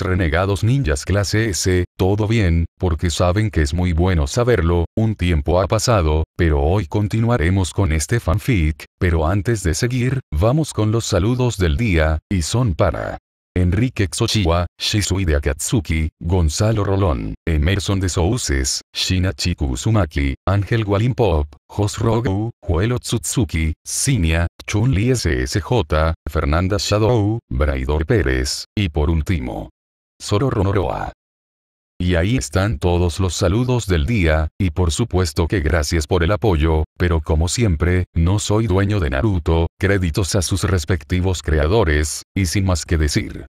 renegados ninjas clase S, todo bien, porque saben que es muy bueno saberlo, un tiempo ha pasado, pero hoy continuaremos con este fanfic, pero antes de seguir, vamos con los saludos del día, y son para... Enrique Xochiwa Shisui de Akatsuki, Gonzalo Rolón, Emerson de Souses, Shinachiku Uzumaki, Ángel Walimpop, Josrogu, Juelo Tsutsuki, Sinia, Chunli SSJ, Fernanda Shadow, Braidor Pérez, y por último, SORORONOROA Y ahí están todos los saludos del día, y por supuesto que gracias por el apoyo, pero como siempre, no soy dueño de Naruto, créditos a sus respectivos creadores, y sin más que decir.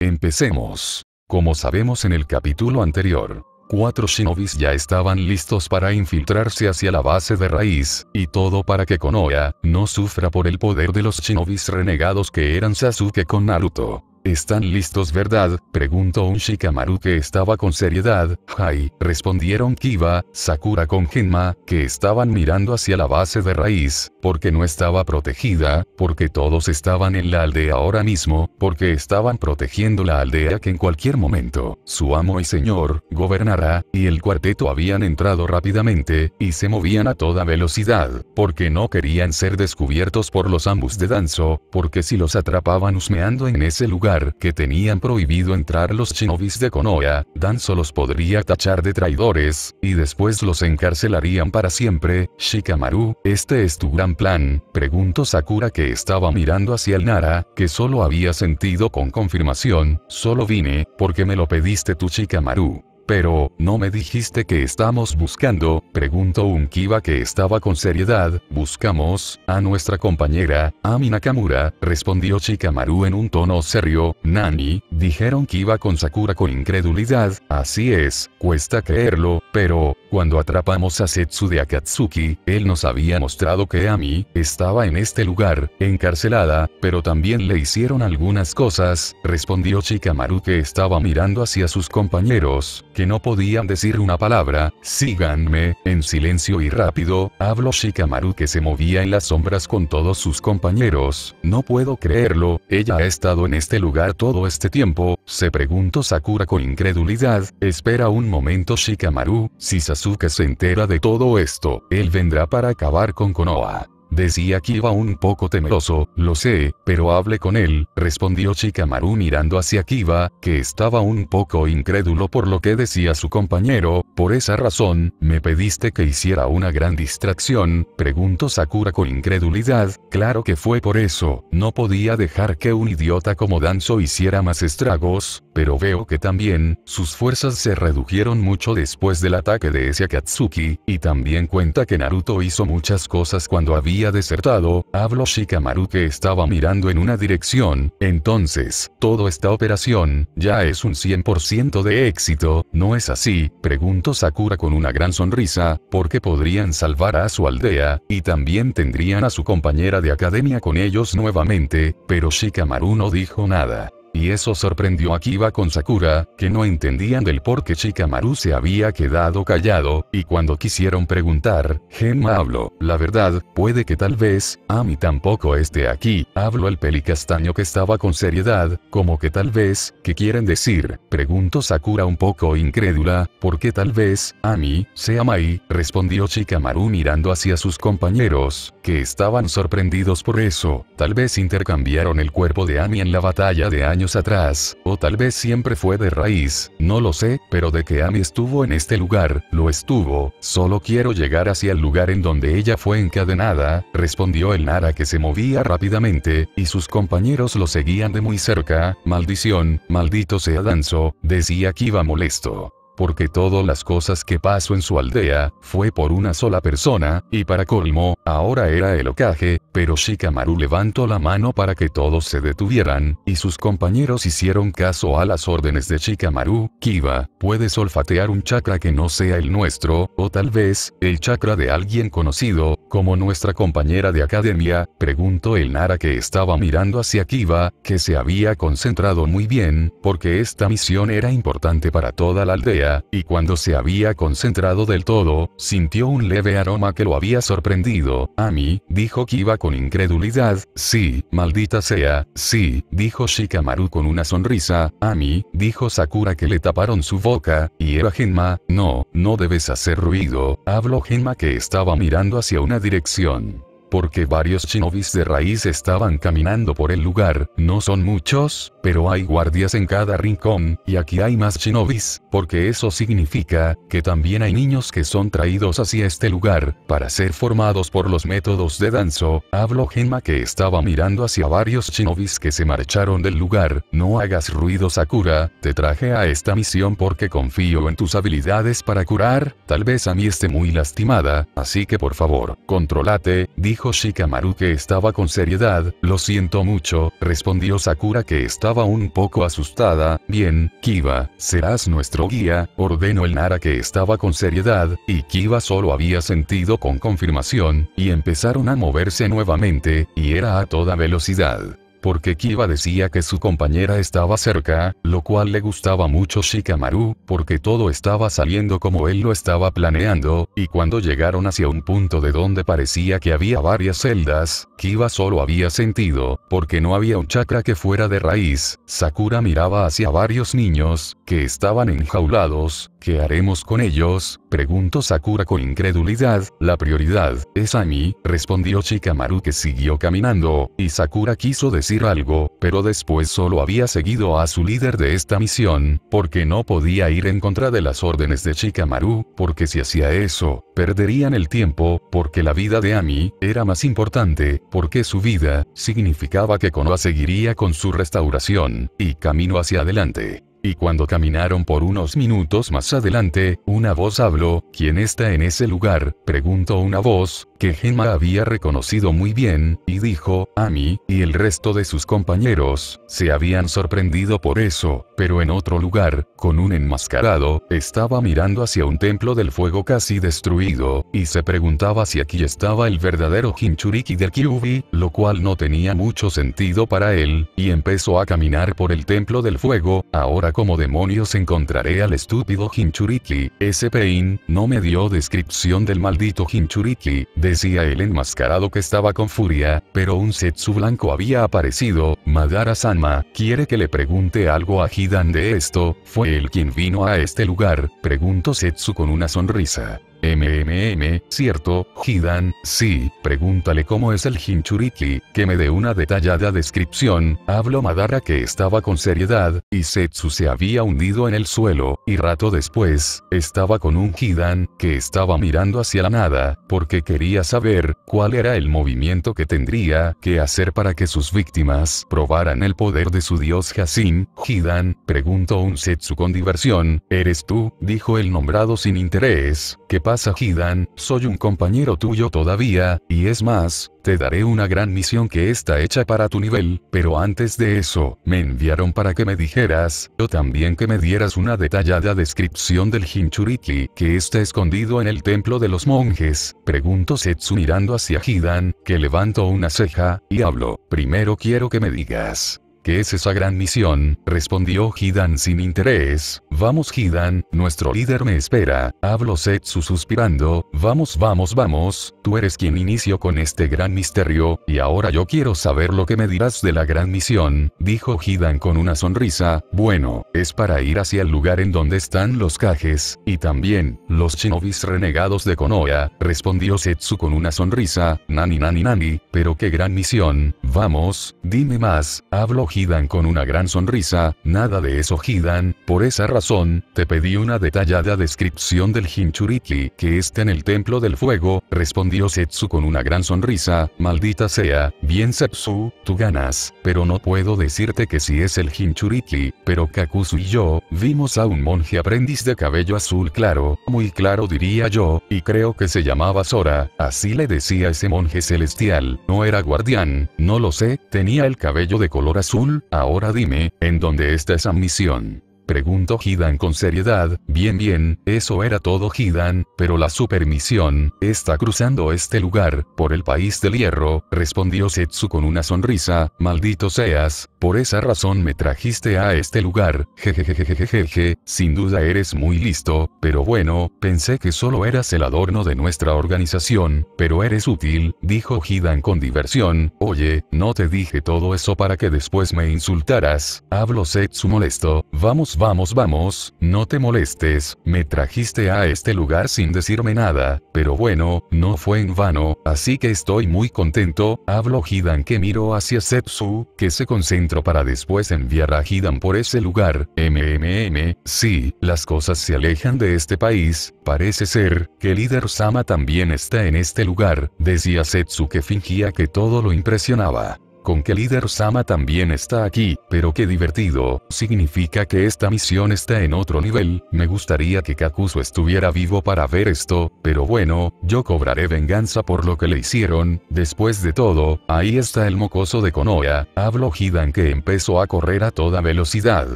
Empecemos. Como sabemos en el capítulo anterior, cuatro shinobis ya estaban listos para infiltrarse hacia la base de raíz, y todo para que Konoha no sufra por el poder de los shinobis renegados que eran Sasuke con Naruto. ¿Están listos verdad? Preguntó un Shikamaru que estaba con seriedad, Hai, respondieron Kiba, Sakura con Genma, que estaban mirando hacia la base de raíz, porque no estaba protegida, porque todos estaban en la aldea ahora mismo, porque estaban protegiendo la aldea que en cualquier momento, su amo y señor, gobernará, y el cuarteto habían entrado rápidamente, y se movían a toda velocidad, porque no querían ser descubiertos por los ambus de Danzo, porque si los atrapaban husmeando en ese lugar, que tenían prohibido entrar los shinobis de Konoha, Danzo los podría tachar de traidores, y después los encarcelarían para siempre. Shikamaru, este es tu gran plan, preguntó Sakura que estaba mirando hacia el Nara, que solo había sentido con confirmación, solo vine, porque me lo pediste tú Shikamaru. Pero, ¿no me dijiste que estamos buscando? Preguntó un Kiba que estaba con seriedad, buscamos, a nuestra compañera, Ami Nakamura, respondió Chikamaru en un tono serio, Nani, dijeron Kiba con Sakura con incredulidad, así es, cuesta creerlo, pero, cuando atrapamos a Setsu de Akatsuki, él nos había mostrado que Ami, estaba en este lugar, encarcelada, pero también le hicieron algunas cosas, respondió Chikamaru que estaba mirando hacia sus compañeros, que no podían decir una palabra, síganme, en silencio y rápido, habló Shikamaru que se movía en las sombras con todos sus compañeros, no puedo creerlo, ella ha estado en este lugar todo este tiempo, se preguntó Sakura con incredulidad, espera un momento Shikamaru, si Sasuke se entera de todo esto, él vendrá para acabar con Konoha. Decía que iba un poco temeroso, lo sé, pero hable con él, respondió Chikamaru mirando hacia Kiba, que estaba un poco incrédulo por lo que decía su compañero, por esa razón, me pediste que hiciera una gran distracción, preguntó Sakura con incredulidad, claro que fue por eso, no podía dejar que un idiota como Danzo hiciera más estragos, pero veo que también, sus fuerzas se redujeron mucho después del ataque de ese Akatsuki, y también cuenta que Naruto hizo muchas cosas cuando había desertado, habló Shikamaru que estaba mirando en una dirección, entonces, toda esta operación, ya es un 100% de éxito, ¿no es así? Preguntó Sakura con una gran sonrisa, porque podrían salvar a su aldea, y también tendrían a su compañera de academia con ellos nuevamente, pero Shikamaru no dijo nada. Y eso sorprendió a Kiba con Sakura, que no entendían del por qué Shikamaru se había quedado callado, y cuando quisieron preguntar, Genma habló, la verdad, puede que tal vez, Ami tampoco esté aquí, habló el pelicastaño que estaba con seriedad, como que tal vez, ¿qué quieren decir? Preguntó Sakura un poco incrédula, porque tal vez, Ami, sea Mai, respondió Shikamaru mirando hacia sus compañeros, que estaban sorprendidos por eso, tal vez intercambiaron el cuerpo de Ami en la batalla de años atrás, o tal vez siempre fue de raíz, no lo sé, pero de que Ami estuvo en este lugar, lo estuvo, solo quiero llegar hacia el lugar en donde ella fue encadenada, respondió el Nara que se movía rápidamente, y sus compañeros lo seguían de muy cerca, maldición, maldito sea Danzo, decía iba molesto porque todas las cosas que pasó en su aldea, fue por una sola persona, y para colmo, ahora era el ocaje, pero Shikamaru levantó la mano para que todos se detuvieran, y sus compañeros hicieron caso a las órdenes de Shikamaru, Kiba, puedes olfatear un chakra que no sea el nuestro, o tal vez, el chakra de alguien conocido, como nuestra compañera de academia, preguntó el Nara que estaba mirando hacia Kiba, que se había concentrado muy bien, porque esta misión era importante para toda la aldea, y cuando se había concentrado del todo, sintió un leve aroma que lo había sorprendido. A mí, dijo Kiba con incredulidad, sí, maldita sea, sí, dijo Shikamaru con una sonrisa, a dijo Sakura que le taparon su boca, y era Genma, no, no debes hacer ruido, habló Genma que estaba mirando hacia una dirección porque varios shinobis de raíz estaban caminando por el lugar, no son muchos, pero hay guardias en cada rincón, y aquí hay más shinobis, porque eso significa, que también hay niños que son traídos hacia este lugar, para ser formados por los métodos de danzo, habló Genma que estaba mirando hacia varios shinobis que se marcharon del lugar, no hagas ruido Sakura, te traje a esta misión porque confío en tus habilidades para curar, tal vez a mí esté muy lastimada, así que por favor, controlate, dijo Shikamaru que estaba con seriedad, lo siento mucho, respondió Sakura que estaba un poco asustada, bien, Kiba, serás nuestro guía, ordenó el Nara que estaba con seriedad, y Kiba solo había sentido con confirmación, y empezaron a moverse nuevamente, y era a toda velocidad porque Kiba decía que su compañera estaba cerca, lo cual le gustaba mucho Shikamaru, porque todo estaba saliendo como él lo estaba planeando, y cuando llegaron hacia un punto de donde parecía que había varias celdas, Kiba solo había sentido, porque no había un chakra que fuera de raíz, Sakura miraba hacia varios niños, que estaban enjaulados, ¿Qué haremos con ellos? Preguntó Sakura con incredulidad, la prioridad, es a mí, respondió Chikamaru que siguió caminando, y Sakura quiso decir algo, pero después solo había seguido a su líder de esta misión, porque no podía ir en contra de las órdenes de Chikamaru, porque si hacía eso, perderían el tiempo, porque la vida de Ami, era más importante, porque su vida, significaba que Konoha seguiría con su restauración, y camino hacia adelante. Y cuando caminaron por unos minutos más adelante, una voz habló, ¿quién está en ese lugar? preguntó una voz, que Gemma había reconocido muy bien, y dijo, a mí, y el resto de sus compañeros, se habían sorprendido por eso, pero en otro lugar, con un enmascarado, estaba mirando hacia un templo del fuego casi destruido, y se preguntaba si aquí estaba el verdadero Hinchuriki de Kyubi, lo cual no tenía mucho sentido para él, y empezó a caminar por el templo del fuego, ahora como demonios encontraré al estúpido Hinchuriki, ese Pain, no me dio descripción del maldito Hinchuriki, decía el enmascarado que estaba con furia, pero un Setsu blanco había aparecido, Madara-sama, quiere que le pregunte algo a Hidan de esto, fue él quien vino a este lugar, preguntó Setsu con una sonrisa. MMM, ¿cierto, Hidan? Sí, pregúntale cómo es el Hinchuriki, que me dé una detallada descripción, habló Madara que estaba con seriedad, y Setsu se había hundido en el suelo, y rato después, estaba con un Hidan, que estaba mirando hacia la nada, porque quería saber, cuál era el movimiento que tendría que hacer para que sus víctimas probaran el poder de su dios Hasim, Hidan, preguntó un Setsu con diversión, ¿eres tú? dijo el nombrado sin interés, qué pasa a Hidan, soy un compañero tuyo todavía, y es más, te daré una gran misión que está hecha para tu nivel, pero antes de eso, me enviaron para que me dijeras, o también que me dieras una detallada descripción del Hinchuriki, que está escondido en el templo de los monjes, preguntó Setsu mirando hacia Hidan, que levantó una ceja, y hablo, primero quiero que me digas, qué es esa gran misión, respondió Hidan sin interés. Vamos Hidan, nuestro líder me espera, habló Setsu suspirando, vamos vamos vamos, tú eres quien inició con este gran misterio, y ahora yo quiero saber lo que me dirás de la gran misión, dijo Hidan con una sonrisa, bueno, es para ir hacia el lugar en donde están los cajes, y también, los shinobis renegados de Konoha, respondió Setsu con una sonrisa, nani nani nani, pero qué gran misión, vamos, dime más, habló Hidan con una gran sonrisa, nada de eso Hidan, por esa razón, te pedí una detallada descripción del Jinchuriki que está en el templo del fuego, respondió Setsu con una gran sonrisa, maldita sea, bien Setsu, tú ganas, pero no puedo decirte que si es el Jinchuriki, pero Kakuzu y yo, vimos a un monje aprendiz de cabello azul claro, muy claro diría yo, y creo que se llamaba Sora, así le decía ese monje celestial, no era guardián, no lo sé, tenía el cabello de color azul ahora dime, ¿en dónde está esa misión? Preguntó Hidan con seriedad, bien bien, eso era todo Hidan, pero la supermisión, está cruzando este lugar, por el país del hierro, respondió Setsu con una sonrisa, maldito seas, por esa razón me trajiste a este lugar, jejejejejeje, sin duda eres muy listo, pero bueno, pensé que solo eras el adorno de nuestra organización, pero eres útil, dijo Hidan con diversión, oye, no te dije todo eso para que después me insultaras, hablo Setsu molesto, vamos Vamos, vamos, no te molestes, me trajiste a este lugar sin decirme nada, pero bueno, no fue en vano, así que estoy muy contento, hablo Hidan que miró hacia Setsu que se concentró para después enviar a Hidan por ese lugar, mmm, sí, las cosas se alejan de este país, parece ser, que líder Sama también está en este lugar, decía Setsu que fingía que todo lo impresionaba con que líder Sama también está aquí, pero qué divertido, significa que esta misión está en otro nivel, me gustaría que Kakuzu estuviera vivo para ver esto, pero bueno, yo cobraré venganza por lo que le hicieron, después de todo, ahí está el mocoso de Konoha, hablo Hidan que empezó a correr a toda velocidad,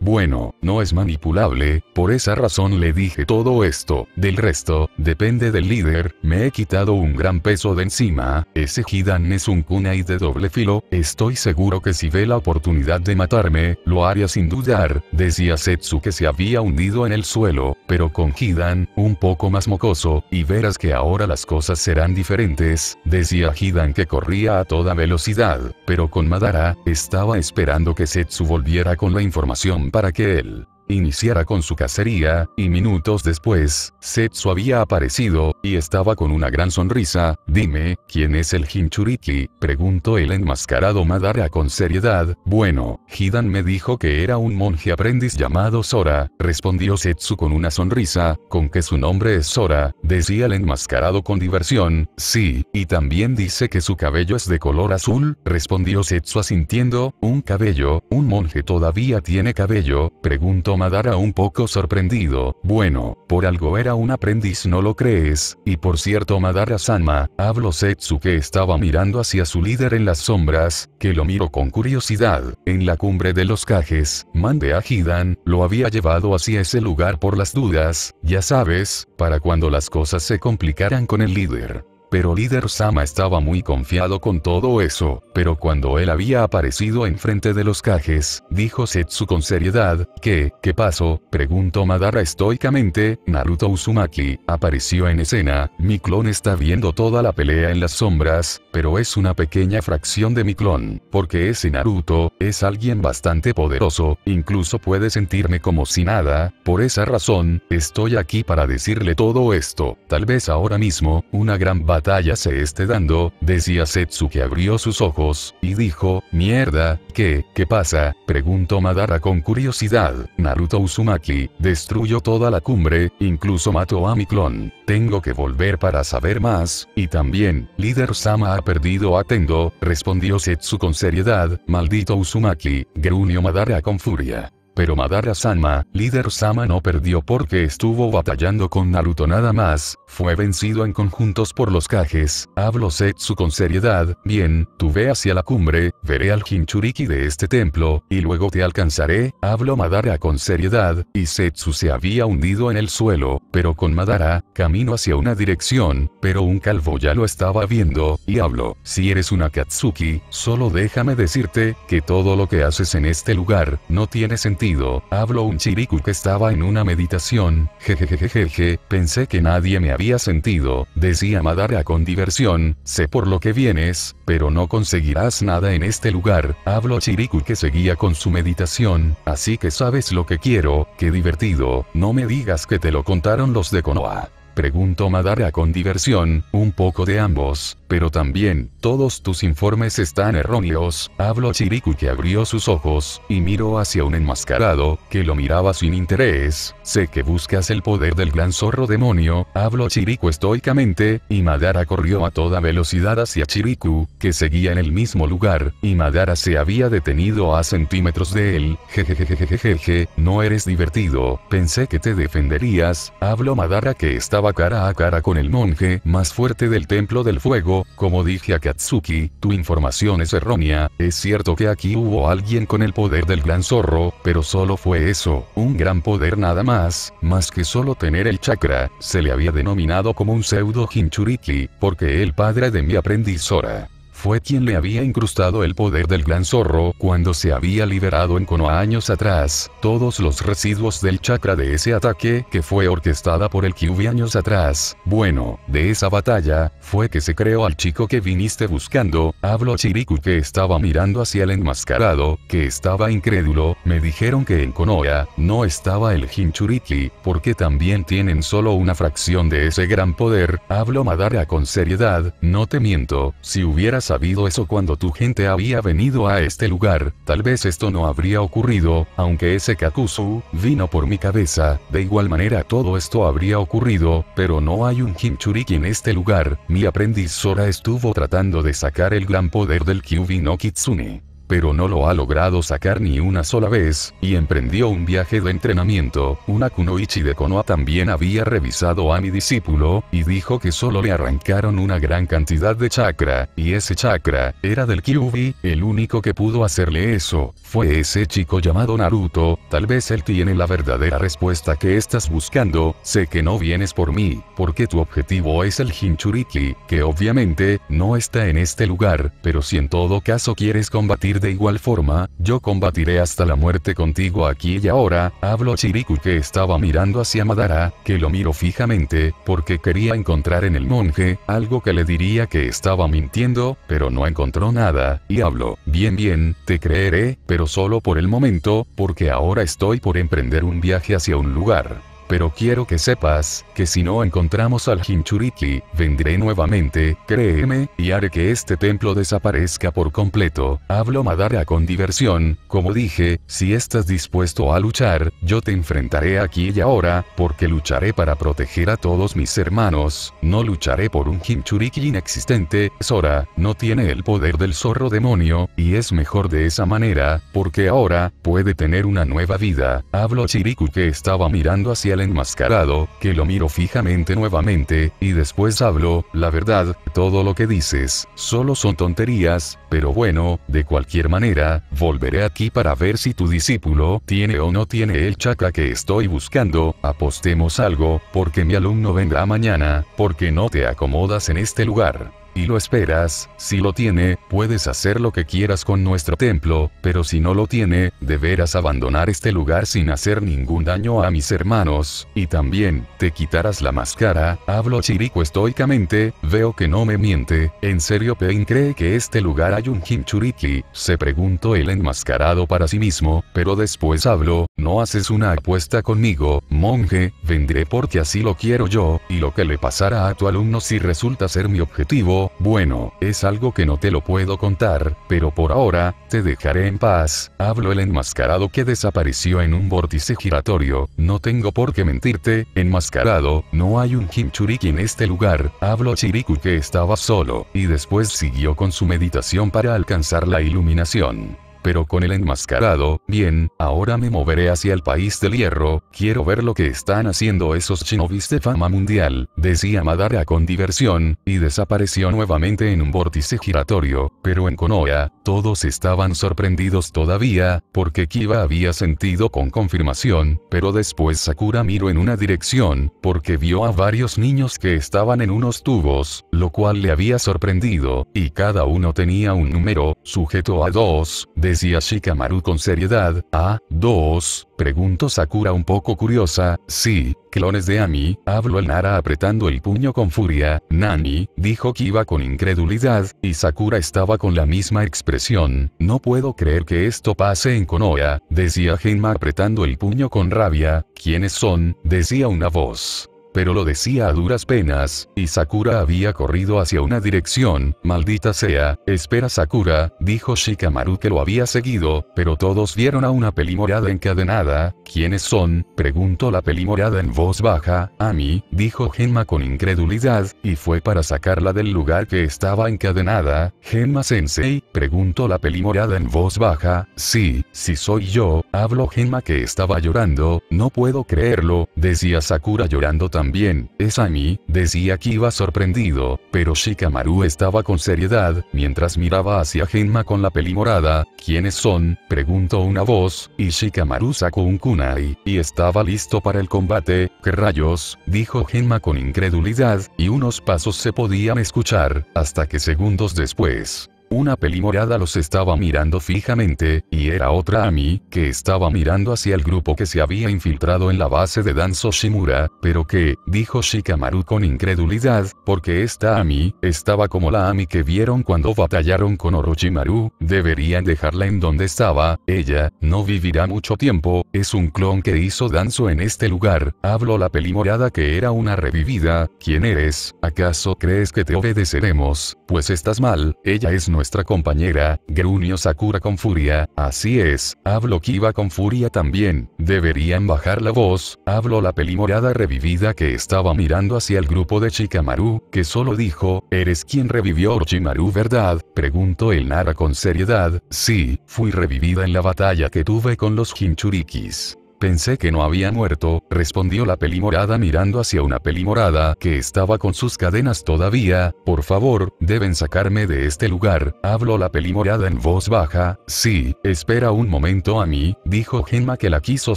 bueno, no es manipulable, por esa razón le dije todo esto, del resto, depende del líder, me he quitado un gran peso de encima, ese Hidan es un kunai de doble filo, Estoy seguro que si ve la oportunidad de matarme, lo haría sin dudar, decía Setsu que se había hundido en el suelo, pero con Hidan, un poco más mocoso, y verás que ahora las cosas serán diferentes, decía Hidan que corría a toda velocidad, pero con Madara, estaba esperando que Setsu volviera con la información para que él iniciara con su cacería, y minutos después, Setsu había aparecido, y estaba con una gran sonrisa, dime, ¿quién es el Hinchuriki? preguntó el enmascarado Madara con seriedad, bueno, Hidan me dijo que era un monje aprendiz llamado Sora, respondió Setsu con una sonrisa, con que su nombre es Sora, decía el enmascarado con diversión, sí, y también dice que su cabello es de color azul, respondió Setsu asintiendo, un cabello, un monje todavía tiene cabello, preguntó Madara un poco sorprendido, bueno, por algo era un aprendiz no lo crees, y por cierto Madara-sama, habló Setsu que estaba mirando hacia su líder en las sombras, que lo miró con curiosidad, en la cumbre de los cajes, mande a Hidan, lo había llevado hacia ese lugar por las dudas, ya sabes, para cuando las cosas se complicaran con el líder. Pero líder Sama estaba muy confiado con todo eso, pero cuando él había aparecido enfrente de los cajes, dijo Setsu con seriedad, ¿qué, qué pasó? preguntó Madara estoicamente, Naruto Uzumaki, apareció en escena, mi clon está viendo toda la pelea en las sombras, pero es una pequeña fracción de mi clon, porque ese Naruto, es alguien bastante poderoso, incluso puede sentirme como si nada, por esa razón, estoy aquí para decirle todo esto, tal vez ahora mismo, una gran batalla batalla se esté dando, decía Setsu que abrió sus ojos, y dijo, mierda, ¿qué, qué pasa? Preguntó Madara con curiosidad, Naruto Uzumaki, destruyó toda la cumbre, incluso mató a mi clon. Tengo que volver para saber más, y también, líder Sama ha perdido a Tendo, respondió Setsu con seriedad, maldito Uzumaki, gruñó Madara con furia. Pero Madara Sama, líder Sama no perdió porque estuvo batallando con Naruto nada más, fue vencido en conjuntos por los cajes, hablo Setsu con seriedad, bien, tú ve hacia la cumbre, veré al Hinchuriki de este templo, y luego te alcanzaré, hablo Madara con seriedad, y Setsu se había hundido en el suelo, pero con Madara, camino hacia una dirección, pero un calvo ya lo estaba viendo, y hablo, si eres una Katsuki, solo déjame decirte, que todo lo que haces en este lugar, no tiene sentido Hablo un chiriku que estaba en una meditación, jejejejeje, pensé que nadie me había sentido, decía Madara con diversión, sé por lo que vienes, pero no conseguirás nada en este lugar, habló Chiriku que seguía con su meditación, así que sabes lo que quiero, qué divertido, no me digas que te lo contaron los de Konoha. Preguntó Madara con diversión, un poco de ambos, pero también, todos tus informes están erróneos, habló Chiriku que abrió sus ojos, y miró hacia un enmascarado, que lo miraba sin interés, sé que buscas el poder del gran zorro demonio, habló Chiriku estoicamente, y Madara corrió a toda velocidad hacia Chiriku, que seguía en el mismo lugar, y Madara se había detenido a centímetros de él, jejejejejejeje, no eres divertido, pensé que te defenderías, hablo Madara que estaba cara a cara con el monje más fuerte del templo del fuego, como dije a Katsuki, tu información es errónea, es cierto que aquí hubo alguien con el poder del gran zorro, pero solo fue eso, un gran poder nada más, más que solo tener el chakra, se le había denominado como un pseudo Hinchuriki, porque el padre de mi aprendizora fue quien le había incrustado el poder del gran zorro cuando se había liberado en Konoha años atrás, todos los residuos del chakra de ese ataque que fue orquestada por el Kyubi años atrás. Bueno, de esa batalla, fue que se creó al chico que viniste buscando, hablo Chiriku que estaba mirando hacia el enmascarado, que estaba incrédulo, me dijeron que en Konoha, no estaba el Hinchuriki, porque también tienen solo una fracción de ese gran poder, hablo Madara con seriedad, no te miento, si hubieras habido eso cuando tu gente había venido a este lugar, tal vez esto no habría ocurrido, aunque ese Kakuzu, vino por mi cabeza, de igual manera todo esto habría ocurrido, pero no hay un Jinchuriki en este lugar, mi aprendiz Sora estuvo tratando de sacar el gran poder del Kyubi no Kitsune pero no lo ha logrado sacar ni una sola vez, y emprendió un viaje de entrenamiento. Una kunoichi de Konoha también había revisado a mi discípulo, y dijo que solo le arrancaron una gran cantidad de chakra, y ese chakra, era del Kyubi, el único que pudo hacerle eso, fue ese chico llamado Naruto, tal vez él tiene la verdadera respuesta que estás buscando, sé que no vienes por mí, porque tu objetivo es el Hinchuriki, que obviamente, no está en este lugar, pero si en todo caso quieres combatir de igual forma, yo combatiré hasta la muerte contigo aquí y ahora, habló Chiriku que estaba mirando hacia Madara, que lo miró fijamente, porque quería encontrar en el monje, algo que le diría que estaba mintiendo, pero no encontró nada, y habló, bien bien, te creeré, pero solo por el momento, porque ahora estoy por emprender un viaje hacia un lugar pero quiero que sepas, que si no encontramos al Hinchuriki, vendré nuevamente, créeme, y haré que este templo desaparezca por completo. Hablo Madara con diversión, como dije, si estás dispuesto a luchar, yo te enfrentaré aquí y ahora, porque lucharé para proteger a todos mis hermanos, no lucharé por un Hinchuriki inexistente, Sora, no tiene el poder del zorro demonio, y es mejor de esa manera, porque ahora, puede tener una nueva vida. Hablo Chiriku que estaba mirando hacia el enmascarado, que lo miro fijamente nuevamente, y después hablo, la verdad, todo lo que dices, solo son tonterías, pero bueno, de cualquier manera, volveré aquí para ver si tu discípulo tiene o no tiene el chaca que estoy buscando, apostemos algo, porque mi alumno vendrá mañana, porque no te acomodas en este lugar y lo esperas, si lo tiene, puedes hacer lo que quieras con nuestro templo, pero si no lo tiene, deberás abandonar este lugar sin hacer ningún daño a mis hermanos, y también, te quitarás la máscara, hablo chirico estoicamente, veo que no me miente, en serio Pain cree que este lugar hay un Hinchuriki, se preguntó el enmascarado para sí mismo, pero después habló, no haces una apuesta conmigo, monje, vendré porque así lo quiero yo, y lo que le pasará a tu alumno si resulta ser mi objetivo, bueno, es algo que no te lo puedo contar, pero por ahora, te dejaré en paz, hablo el enmascarado que desapareció en un vórtice giratorio, no tengo por qué mentirte, enmascarado, no hay un Jinchuriki en este lugar, hablo Chiriku que estaba solo, y después siguió con su meditación para alcanzar la iluminación pero con el enmascarado, bien, ahora me moveré hacia el país del hierro, quiero ver lo que están haciendo esos shinobis de fama mundial, decía Madara con diversión, y desapareció nuevamente en un vórtice giratorio, pero en Konoha, todos estaban sorprendidos todavía, porque Kiba había sentido con confirmación, pero después Sakura miró en una dirección, porque vio a varios niños que estaban en unos tubos, lo cual le había sorprendido, y cada uno tenía un número, sujeto a dos, de decía Shikamaru con seriedad, ah, dos, preguntó Sakura un poco curiosa, sí, clones de Ami, habló el Nara apretando el puño con furia, Nani, dijo Kiba con incredulidad, y Sakura estaba con la misma expresión, no puedo creer que esto pase en Konoha, decía Genma apretando el puño con rabia, ¿quiénes son? decía una voz pero lo decía a duras penas, y Sakura había corrido hacia una dirección, maldita sea, espera Sakura, dijo Shikamaru que lo había seguido, pero todos vieron a una pelimorada encadenada, ¿quiénes son? preguntó la pelimorada en voz baja, a mí, dijo Genma con incredulidad, y fue para sacarla del lugar que estaba encadenada, Genma sensei, preguntó la pelimorada en voz baja, sí, si soy yo, habló Genma que estaba llorando, no puedo creerlo, decía Sakura llorando también también, es a mí, decía Kiba sorprendido, pero Shikamaru estaba con seriedad, mientras miraba hacia Genma con la peli morada, ¿quiénes son? preguntó una voz, y Shikamaru sacó un kunai, y estaba listo para el combate, ¿qué rayos? dijo Genma con incredulidad, y unos pasos se podían escuchar, hasta que segundos después, una pelimorada los estaba mirando fijamente, y era otra ami, que estaba mirando hacia el grupo que se había infiltrado en la base de Danzo Shimura, pero que, dijo Shikamaru con incredulidad, porque esta Ami, estaba como la Ami que vieron cuando batallaron con Orochimaru, deberían dejarla en donde estaba, ella, no vivirá mucho tiempo, es un clon que hizo Danzo en este lugar, habló la pelimorada que era una revivida, ¿quién eres? ¿Acaso crees que te obedeceremos? Pues estás mal, ella es nuestra nuestra compañera, Grunio Sakura con furia, así es, hablo Kiba con furia también, deberían bajar la voz, hablo la pelimorada revivida que estaba mirando hacia el grupo de Chikamaru, que solo dijo, ¿eres quien revivió Orochimaru verdad? preguntó el Nara con seriedad, sí, fui revivida en la batalla que tuve con los Hinchurikis. Pensé que no había muerto, respondió la pelimorada mirando hacia una pelimorada que estaba con sus cadenas todavía, por favor, deben sacarme de este lugar, habló la pelimorada en voz baja, sí, espera un momento a mí, dijo Gemma que la quiso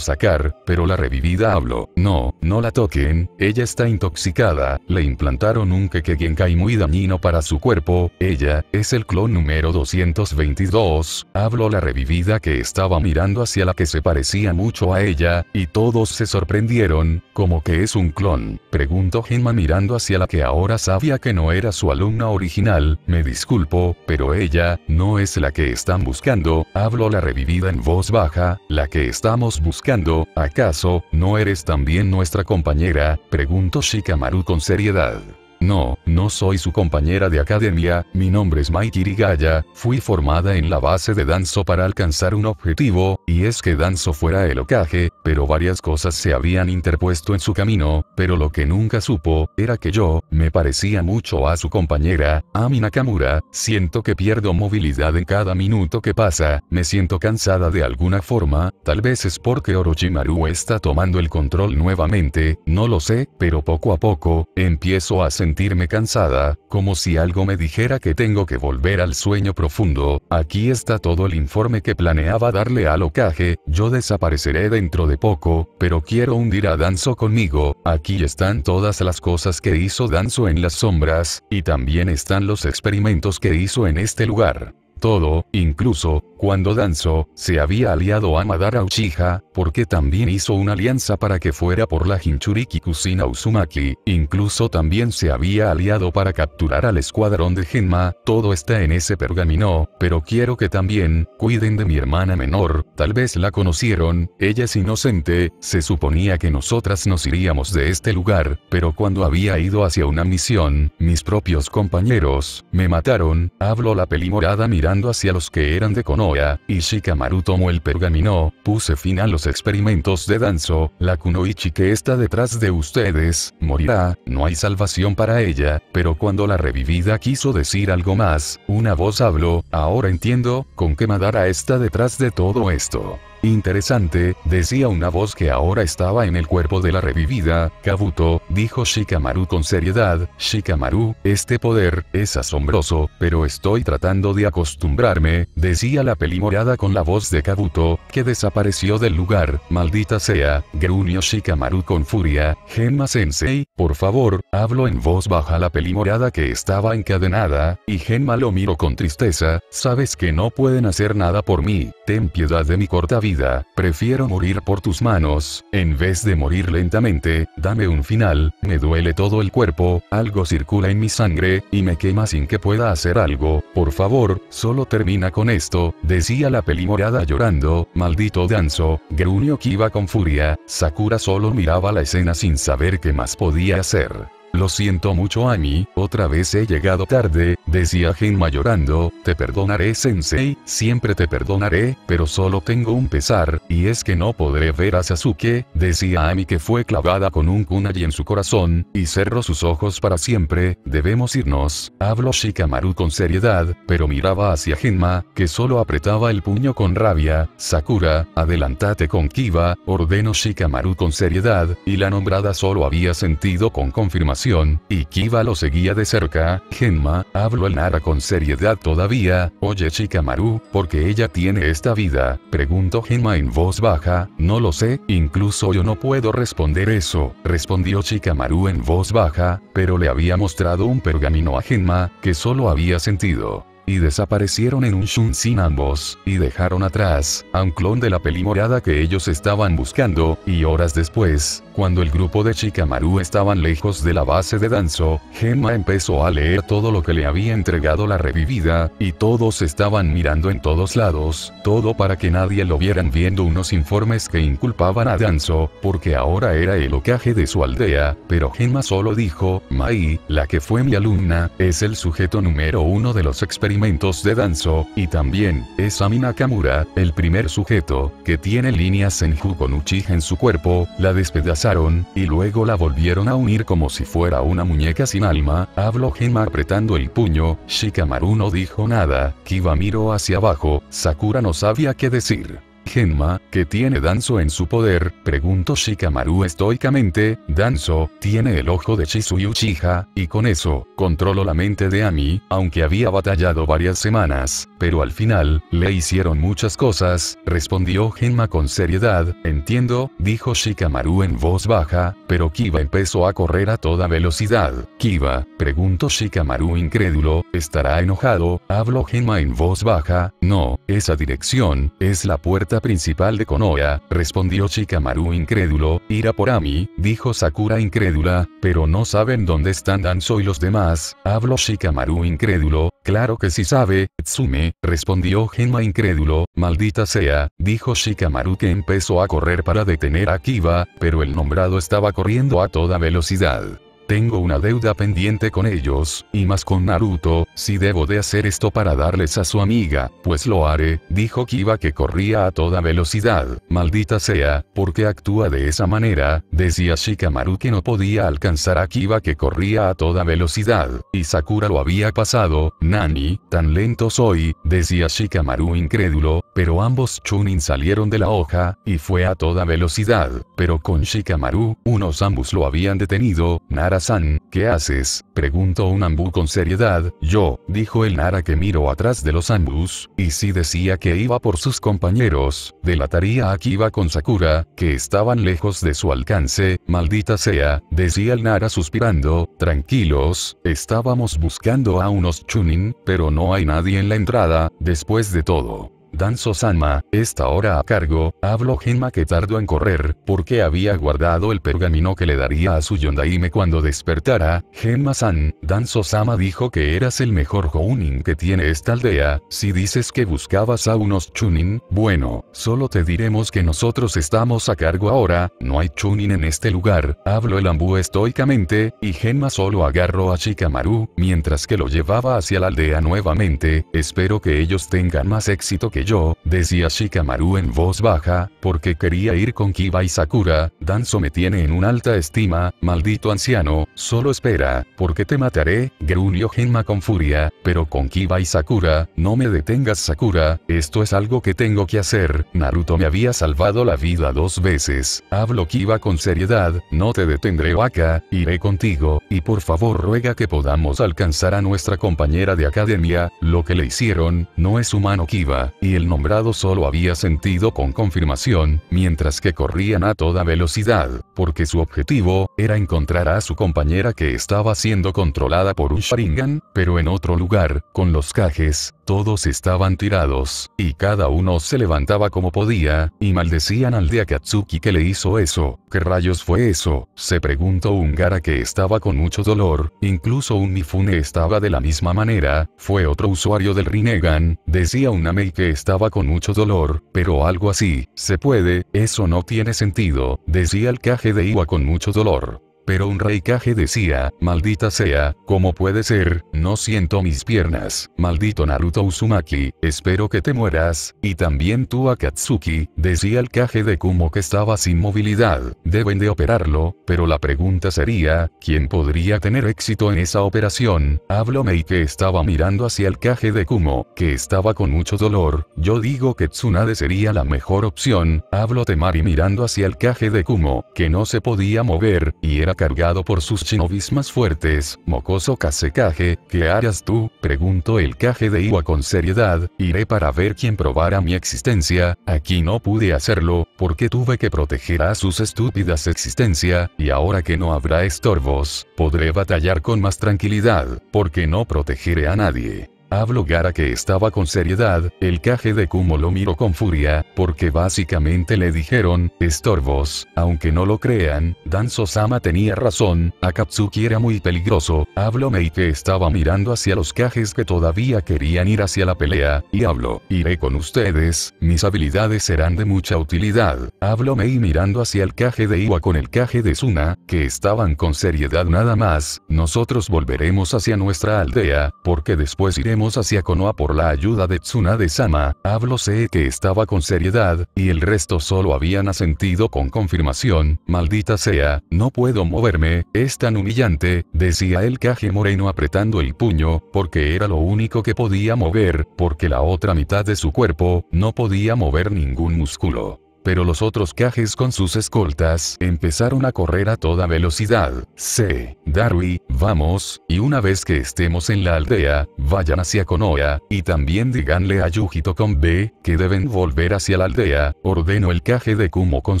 sacar, pero la revivida habló, no, no la toquen, ella está intoxicada, le implantaron un Kekegenkai muy dañino para su cuerpo, ella, es el clon número 222, habló la revivida que estaba mirando hacia la que se parecía mucho a ella y todos se sorprendieron, como que es un clon, preguntó Genma mirando hacia la que ahora sabía que no era su alumna original, me disculpo, pero ella, no es la que están buscando, habló la revivida en voz baja, la que estamos buscando, ¿acaso, no eres también nuestra compañera? preguntó Shikamaru con seriedad. No, no soy su compañera de academia, mi nombre es Mai Kirigaya, fui formada en la base de Danzo para alcanzar un objetivo, y es que Danzo fuera el ocaje, pero varias cosas se habían interpuesto en su camino, pero lo que nunca supo, era que yo, me parecía mucho a su compañera, Ami Nakamura, siento que pierdo movilidad en cada minuto que pasa, me siento cansada de alguna forma, tal vez es porque Orochimaru está tomando el control nuevamente, no lo sé, pero poco a poco, empiezo a sentir sentirme cansada, como si algo me dijera que tengo que volver al sueño profundo, aquí está todo el informe que planeaba darle al ocaje, yo desapareceré dentro de poco, pero quiero hundir a Danzo conmigo, aquí están todas las cosas que hizo Danzo en las sombras, y también están los experimentos que hizo en este lugar. Todo, incluso, cuando Danzo, se había aliado a Madara Uchiha, porque también hizo una alianza para que fuera por la Hinchuriki Kusina Uzumaki, incluso también se había aliado para capturar al escuadrón de Genma, todo está en ese pergamino, pero quiero que también, cuiden de mi hermana menor, tal vez la conocieron, ella es inocente, se suponía que nosotras nos iríamos de este lugar, pero cuando había ido hacia una misión, mis propios compañeros, me mataron, hablo la pelimorada mira hacia los que eran de Konoha, Ishikamaru tomó el pergamino, puse fin a los experimentos de Danzo, la Kunoichi que está detrás de ustedes, morirá, no hay salvación para ella, pero cuando la revivida quiso decir algo más, una voz habló, ahora entiendo, con qué Madara está detrás de todo esto. Interesante, decía una voz que ahora estaba en el cuerpo de la revivida, Kabuto, dijo Shikamaru con seriedad, Shikamaru, este poder, es asombroso, pero estoy tratando de acostumbrarme, decía la pelimorada con la voz de Kabuto, que desapareció del lugar, maldita sea, gruñó Shikamaru con furia, Genma sensei, por favor, hablo en voz baja la pelimorada que estaba encadenada, y Genma lo miró con tristeza, sabes que no pueden hacer nada por mí, ten piedad de mi corta vida prefiero morir por tus manos, en vez de morir lentamente, dame un final, me duele todo el cuerpo, algo circula en mi sangre, y me quema sin que pueda hacer algo, por favor, solo termina con esto, decía la peli llorando, maldito Danzo, gruñó que iba con furia, Sakura solo miraba la escena sin saber qué más podía hacer. Lo siento mucho Ami, otra vez he llegado tarde, decía Genma llorando, te perdonaré sensei, siempre te perdonaré, pero solo tengo un pesar, y es que no podré ver a Sasuke, decía Ami que fue clavada con un kunai en su corazón, y cerró sus ojos para siempre, debemos irnos, habló Shikamaru con seriedad, pero miraba hacia Genma, que solo apretaba el puño con rabia, Sakura, adelántate con Kiba, ordenó Shikamaru con seriedad, y la nombrada solo había sentido con confirmación y Kiba lo seguía de cerca, Genma, habló al Nara con seriedad todavía, oye Chikamaru, ¿por porque ella tiene esta vida, preguntó Genma en voz baja, no lo sé, incluso yo no puedo responder eso, respondió Chikamaru en voz baja, pero le había mostrado un pergamino a Genma, que solo había sentido y desaparecieron en un sin ambos, y dejaron atrás, a un clon de la peli morada que ellos estaban buscando, y horas después, cuando el grupo de Chikamaru estaban lejos de la base de Danzo, Gemma empezó a leer todo lo que le había entregado la revivida, y todos estaban mirando en todos lados, todo para que nadie lo vieran viendo unos informes que inculpaban a Danzo, porque ahora era el ocaje de su aldea, pero Gemma solo dijo, Mai, la que fue mi alumna, es el sujeto número uno de los experimentos de Danzo, y también, es Ami Nakamura, el primer sujeto, que tiene líneas en Jugonuchi en su cuerpo, la despedazaron, y luego la volvieron a unir como si fuera una muñeca sin alma, habló Gema apretando el puño, Shikamaru no dijo nada, Kiba miró hacia abajo, Sakura no sabía qué decir. Genma, que tiene Danzo en su poder, preguntó Shikamaru estoicamente, Danzo, tiene el ojo de Shisui Uchiha, y con eso, controló la mente de Ami, aunque había batallado varias semanas, pero al final, le hicieron muchas cosas, respondió Genma con seriedad, entiendo, dijo Shikamaru en voz baja, pero Kiba empezó a correr a toda velocidad. Kiba, preguntó Shikamaru incrédulo, ¿estará enojado? Habló Genma en voz baja, no, esa dirección, es la puerta principal de Konoha, respondió Shikamaru incrédulo, ira por Ami, dijo Sakura incrédula, pero no saben dónde están Danzo y los demás, habló Shikamaru incrédulo, claro que sí sabe, Tsume, respondió Genma incrédulo, maldita sea, dijo Shikamaru que empezó a correr para detener a Kiba, pero el nombrado estaba corriendo a toda velocidad. Tengo una deuda pendiente con ellos, y más con Naruto, si debo de hacer esto para darles a su amiga, pues lo haré, dijo Kiba que corría a toda velocidad, maldita sea, porque actúa de esa manera? Decía Shikamaru que no podía alcanzar a Kiba que corría a toda velocidad, y Sakura lo había pasado, Nani, tan lento soy, decía Shikamaru incrédulo, pero ambos Chunin salieron de la hoja, y fue a toda velocidad, pero con Shikamaru, unos ambos lo habían detenido, Nara san ¿qué haces? Preguntó un ambú con seriedad, yo, dijo el Nara que miró atrás de los ambus, y si decía que iba por sus compañeros, De delataría aquí iba con Sakura, que estaban lejos de su alcance, maldita sea, decía el Nara suspirando, tranquilos, estábamos buscando a unos chunin, pero no hay nadie en la entrada, después de todo. Danzo-sama, esta hora a cargo, habló Genma que tardó en correr, porque había guardado el pergamino que le daría a su Yondaime cuando despertara. Genma-san, Danzo-sama dijo que eras el mejor Jounin que tiene esta aldea, si dices que buscabas a unos Chunin, bueno, solo te diremos que nosotros estamos a cargo ahora, no hay Chunin en este lugar, habló el ambú estoicamente, y Genma solo agarró a Shikamaru, mientras que lo llevaba hacia la aldea nuevamente, espero que ellos tengan más éxito que yo, decía Shikamaru en voz baja, porque quería ir con Kiba y Sakura, Danzo me tiene en una alta estima, maldito anciano, solo espera, porque te mataré, gruñó Genma con furia, pero con Kiba y Sakura, no me detengas Sakura, esto es algo que tengo que hacer, Naruto me había salvado la vida dos veces, hablo Kiba con seriedad, no te detendré Waka, iré contigo, y por favor ruega que podamos alcanzar a nuestra compañera de academia, lo que le hicieron, no es humano Kiba, y el nombrado solo había sentido con confirmación, mientras que corrían a toda velocidad, porque su objetivo, era encontrar a su compañera que estaba siendo controlada por un Sharingan, pero en otro lugar, con los cajes, todos estaban tirados, y cada uno se levantaba como podía, y maldecían al de Akatsuki que le hizo eso. ¿Qué rayos fue eso? Se preguntó un Gara que estaba con mucho dolor, incluso un Mifune estaba de la misma manera, fue otro usuario del Rinnegan, decía un Amei que estaba con mucho dolor, pero algo así, se puede, eso no tiene sentido, decía el Kage de Iwa con mucho dolor pero un rey decía, maldita sea, ¿cómo puede ser? No siento mis piernas, maldito Naruto Uzumaki, espero que te mueras, y también tú Akatsuki, decía el Kage de Kumo que estaba sin movilidad, deben de operarlo, pero la pregunta sería, ¿quién podría tener éxito en esa operación? habló Mei que estaba mirando hacia el Kage de Kumo, que estaba con mucho dolor, yo digo que Tsunade sería la mejor opción, hablo Temari mirando hacia el Kage de Kumo, que no se podía mover, y era cargado por sus shinobis más fuertes, mocoso Kasekage, ¿qué harás tú? Preguntó el caje de Iwa con seriedad, iré para ver quién probara mi existencia, aquí no pude hacerlo, porque tuve que proteger a sus estúpidas existencia, y ahora que no habrá estorbos, podré batallar con más tranquilidad, porque no protegeré a nadie. Hablo Gara que estaba con seriedad, el caje de Kumo lo miró con furia, porque básicamente le dijeron, estorbos, aunque no lo crean, Danzo-sama tenía razón, Akatsuki era muy peligroso, Hablo Mei que estaba mirando hacia los cajes que todavía querían ir hacia la pelea, y hablo, iré con ustedes, mis habilidades serán de mucha utilidad, Hablo Mei mirando hacia el caje de Iwa con el caje de Suna, que estaban con seriedad nada más, nosotros volveremos hacia nuestra aldea, porque después iremos hacia Konoha por la ayuda de Tsunade-sama, hablo sé que estaba con seriedad, y el resto solo habían asentido con confirmación, maldita sea, no puedo moverme, es tan humillante, decía el caje Moreno apretando el puño, porque era lo único que podía mover, porque la otra mitad de su cuerpo, no podía mover ningún músculo pero los otros cajes con sus escoltas empezaron a correr a toda velocidad. C. Darui, vamos, y una vez que estemos en la aldea, vayan hacia Konoha, y también díganle a Yujito con B, que deben volver hacia la aldea, ordeno el caje de Kumo con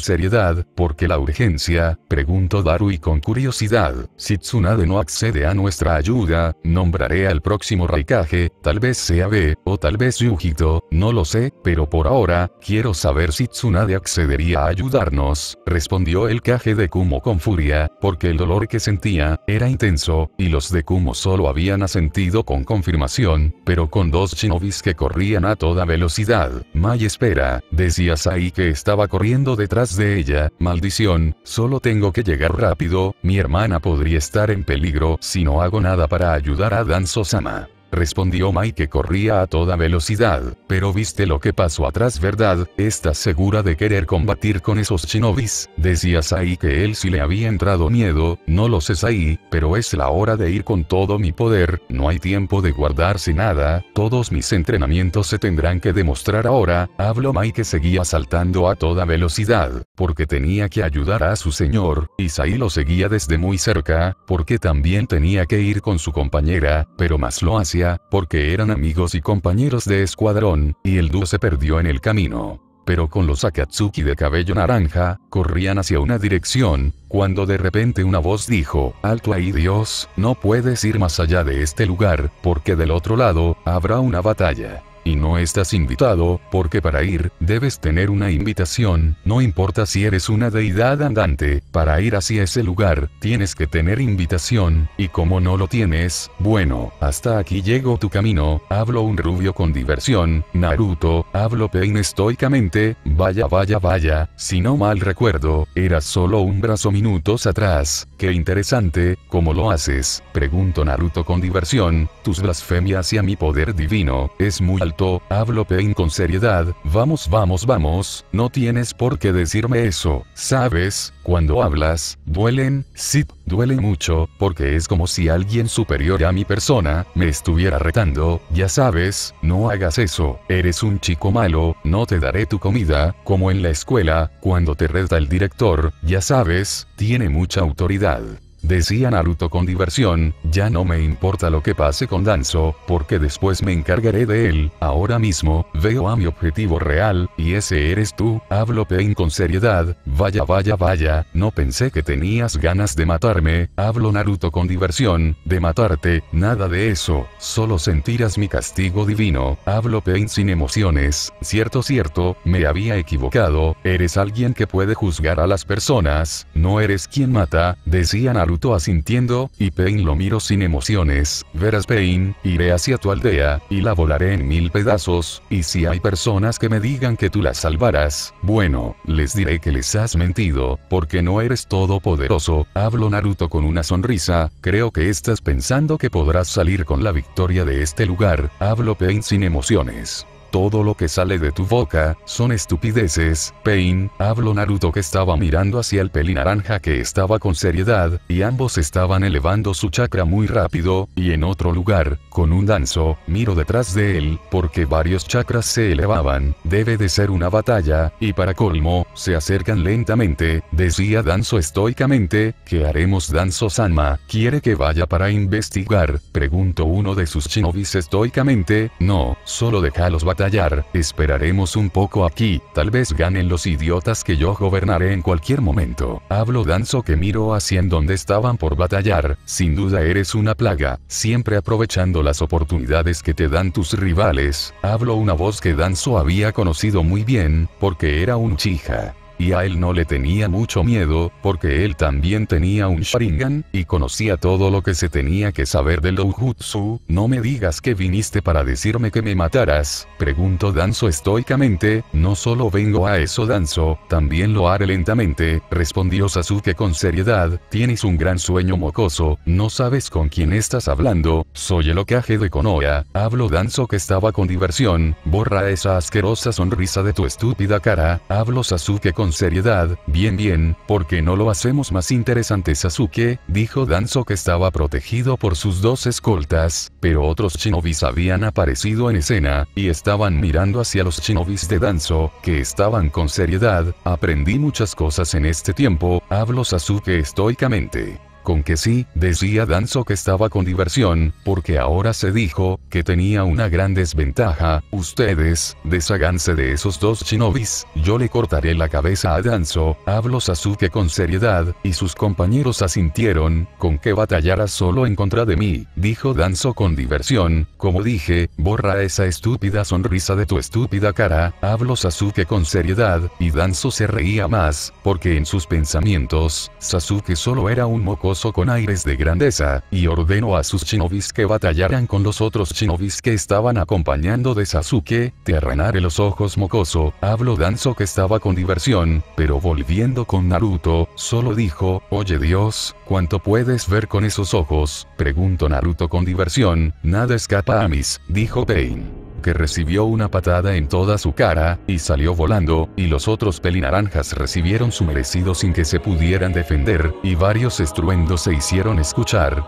seriedad, porque la urgencia, preguntó Darui con curiosidad, si Tsunade no accede a nuestra ayuda, nombraré al próximo Raikage, tal vez sea B, o tal vez Yujito, no lo sé, pero por ahora, quiero saber si Tsunade accedería a ayudarnos, respondió el caje de Kumo con furia, porque el dolor que sentía, era intenso, y los de Kumo solo habían asentido con confirmación, pero con dos shinobis que corrían a toda velocidad. Mai espera, decía Sai que estaba corriendo detrás de ella, maldición, solo tengo que llegar rápido, mi hermana podría estar en peligro si no hago nada para ayudar a Dan sama Respondió Mai que corría a toda velocidad, pero viste lo que pasó atrás verdad, ¿estás segura de querer combatir con esos shinobis? Decía ahí que él sí le había entrado miedo, no lo sé Sai, pero es la hora de ir con todo mi poder, no hay tiempo de guardarse nada, todos mis entrenamientos se tendrán que demostrar ahora, habló Mai que seguía saltando a toda velocidad, porque tenía que ayudar a su señor, y Sai lo seguía desde muy cerca, porque también tenía que ir con su compañera, pero más lo hacía porque eran amigos y compañeros de escuadrón, y el dúo se perdió en el camino. Pero con los Akatsuki de cabello naranja, corrían hacia una dirección, cuando de repente una voz dijo, Alto ahí Dios, no puedes ir más allá de este lugar, porque del otro lado, habrá una batalla y no estás invitado, porque para ir, debes tener una invitación, no importa si eres una deidad andante, para ir hacia ese lugar, tienes que tener invitación, y como no lo tienes, bueno, hasta aquí llego tu camino, hablo un rubio con diversión, Naruto, hablo Pain estoicamente, vaya vaya vaya, si no mal recuerdo, era solo un brazo minutos atrás, qué interesante, ¿cómo lo haces? Pregunto Naruto con diversión, tus blasfemias y mi poder divino, es muy alto Hablo pein con seriedad, vamos vamos vamos, no tienes por qué decirme eso, sabes, cuando hablas, duelen, sí, duelen mucho, porque es como si alguien superior a mi persona, me estuviera retando, ya sabes, no hagas eso, eres un chico malo, no te daré tu comida, como en la escuela, cuando te reta el director, ya sabes, tiene mucha autoridad. Decía Naruto con diversión, ya no me importa lo que pase con Danzo, porque después me encargaré de él, ahora mismo, veo a mi objetivo real, y ese eres tú, hablo Pain con seriedad, vaya vaya vaya, no pensé que tenías ganas de matarme, hablo Naruto con diversión, de matarte, nada de eso, solo sentirás mi castigo divino, hablo Pain sin emociones, cierto cierto, me había equivocado, eres alguien que puede juzgar a las personas, no eres quien mata, decía Naruto Naruto asintiendo, y Pain lo miro sin emociones, verás Pain, iré hacia tu aldea, y la volaré en mil pedazos, y si hay personas que me digan que tú la salvarás, bueno, les diré que les has mentido, porque no eres todopoderoso, hablo Naruto con una sonrisa, creo que estás pensando que podrás salir con la victoria de este lugar, hablo Pain sin emociones. Todo lo que sale de tu boca, son estupideces, Pain, habló Naruto que estaba mirando hacia el peli naranja que estaba con seriedad, y ambos estaban elevando su chakra muy rápido, y en otro lugar, con un danzo, miro detrás de él, porque varios chakras se elevaban, debe de ser una batalla, y para colmo, se acercan lentamente, decía Danzo estoicamente, que haremos Danzo Sanma, ¿quiere que vaya para investigar? Preguntó uno de sus shinobis estoicamente, no, solo déjalos los batallar, esperaremos un poco aquí, tal vez ganen los idiotas que yo gobernaré en cualquier momento. Hablo Danzo que miro hacia en donde estaban por batallar, sin duda eres una plaga, siempre aprovechando las oportunidades que te dan tus rivales. Hablo una voz que Danzo había conocido muy bien, porque era un chija. Y a él no le tenía mucho miedo, porque él también tenía un Sharingan, y conocía todo lo que se tenía que saber del Doujutsu. No me digas que viniste para decirme que me mataras, preguntó Danzo estoicamente, no solo vengo a eso Danzo, también lo haré lentamente, respondió Sasuke con seriedad, tienes un gran sueño mocoso, no sabes con quién estás hablando, soy el ocaje de Konoha, hablo Danzo que estaba con diversión, borra esa asquerosa sonrisa de tu estúpida cara, hablo Sasuke con seriedad, bien bien, porque no lo hacemos más interesante Sasuke, dijo Danzo que estaba protegido por sus dos escoltas, pero otros shinobis habían aparecido en escena, y estaban mirando hacia los shinobis de Danzo, que estaban con seriedad, aprendí muchas cosas en este tiempo, habló Sasuke estoicamente. Con que sí, decía Danzo que estaba con diversión, porque ahora se dijo, que tenía una gran desventaja, ustedes, desháganse de esos dos shinobis, yo le cortaré la cabeza a Danzo, habló Sasuke con seriedad, y sus compañeros asintieron, con que batallara solo en contra de mí, dijo Danzo con diversión, como dije, borra esa estúpida sonrisa de tu estúpida cara, habló Sasuke con seriedad, y Danzo se reía más, porque en sus pensamientos, Sasuke solo era un mocoso con aires de grandeza, y ordenó a sus shinobis que batallaran con los otros shinobis que estaban acompañando de Sasuke, Te arranaré los ojos mocoso, hablo Danzo que estaba con diversión, pero volviendo con Naruto, solo dijo, oye Dios, ¿cuánto puedes ver con esos ojos? Preguntó Naruto con diversión, nada escapa a mis, dijo Pain que recibió una patada en toda su cara, y salió volando, y los otros pelinaranjas recibieron su merecido sin que se pudieran defender, y varios estruendos se hicieron escuchar.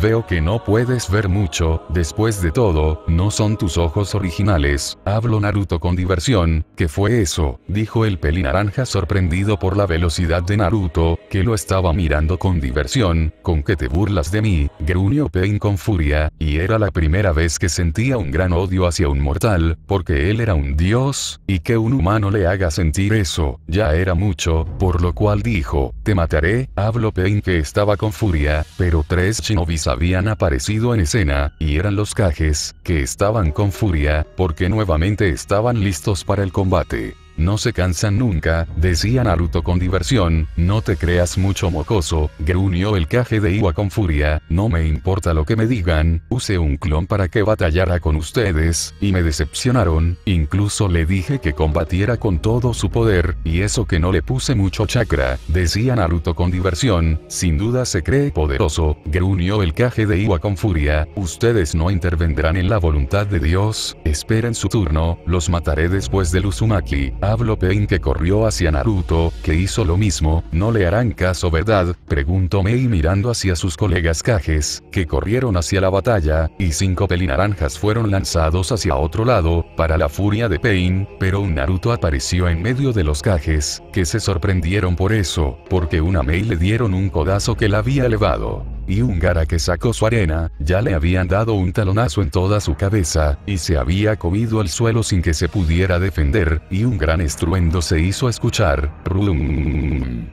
Veo que no puedes ver mucho, después de todo, no son tus ojos originales, hablo Naruto con diversión, ¿qué fue eso? dijo el naranja sorprendido por la velocidad de Naruto, que lo estaba mirando con diversión, ¿con qué te burlas de mí? gruñó Pain con furia, y era la primera vez que sentía un gran odio hacia un mortal, porque él era un dios, y que un humano le haga sentir eso, ya era mucho, por lo cual dijo, te mataré, hablo Pain que estaba con furia, pero tres shinobis habían aparecido en escena, y eran los Cajes, que estaban con furia, porque nuevamente estaban listos para el combate. No se cansan nunca, decía Naruto con diversión, no te creas mucho mocoso, gruñó el caje de Iwa con furia, no me importa lo que me digan, usé un clon para que batallara con ustedes, y me decepcionaron, incluso le dije que combatiera con todo su poder, y eso que no le puse mucho chakra, decía Naruto con diversión, sin duda se cree poderoso, gruñó el caje de Iwa con furia, ustedes no intervendrán en la voluntad de Dios, esperen su turno, los mataré después del Uzumaki, Pablo Pain que corrió hacia Naruto, que hizo lo mismo, no le harán caso verdad, preguntó Mei mirando hacia sus colegas Cajes, que corrieron hacia la batalla, y cinco pelinaranjas fueron lanzados hacia otro lado, para la furia de Pain, pero un Naruto apareció en medio de los Cajes, que se sorprendieron por eso, porque una Mei le dieron un codazo que la había elevado y gara que sacó su arena, ya le habían dado un talonazo en toda su cabeza, y se había comido el suelo sin que se pudiera defender, y un gran estruendo se hizo escuchar, rum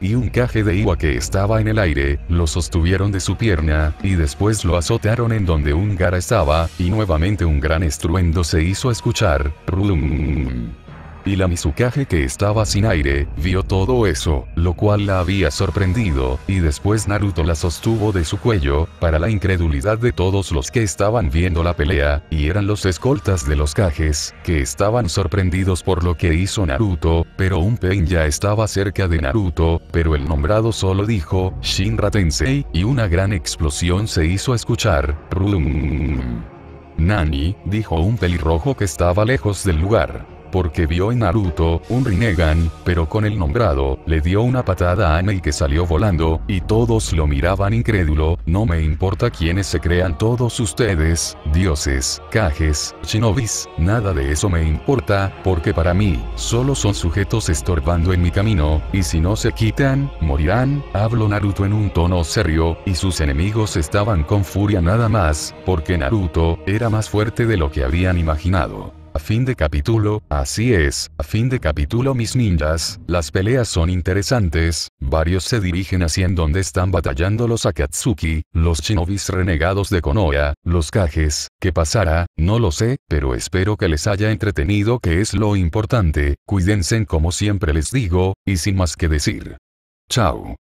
y un caje de Iwa que estaba en el aire, lo sostuvieron de su pierna, y después lo azotaron en donde gara estaba, y nuevamente un gran estruendo se hizo escuchar, rum y la Mizukage que estaba sin aire, vio todo eso, lo cual la había sorprendido, y después Naruto la sostuvo de su cuello, para la incredulidad de todos los que estaban viendo la pelea, y eran los escoltas de los cajes que estaban sorprendidos por lo que hizo Naruto, pero un Pain ya estaba cerca de Naruto, pero el nombrado solo dijo, Shinra Tensei, y una gran explosión se hizo escuchar, rum. Nani, dijo un pelirrojo que estaba lejos del lugar porque vio en Naruto, un Rinnegan, pero con el nombrado, le dio una patada a y que salió volando, y todos lo miraban incrédulo, no me importa quiénes se crean todos ustedes, dioses, cajes, shinobis, nada de eso me importa, porque para mí, solo son sujetos estorbando en mi camino, y si no se quitan, morirán, habló Naruto en un tono serio, y sus enemigos estaban con furia nada más, porque Naruto, era más fuerte de lo que habían imaginado. A fin de capítulo, así es, a fin de capítulo mis ninjas, las peleas son interesantes, varios se dirigen hacia en donde están batallando los Akatsuki, los shinobis renegados de Konoha, los Kages, ¿qué pasará? No lo sé, pero espero que les haya entretenido que es lo importante, cuídense como siempre les digo, y sin más que decir. Chao.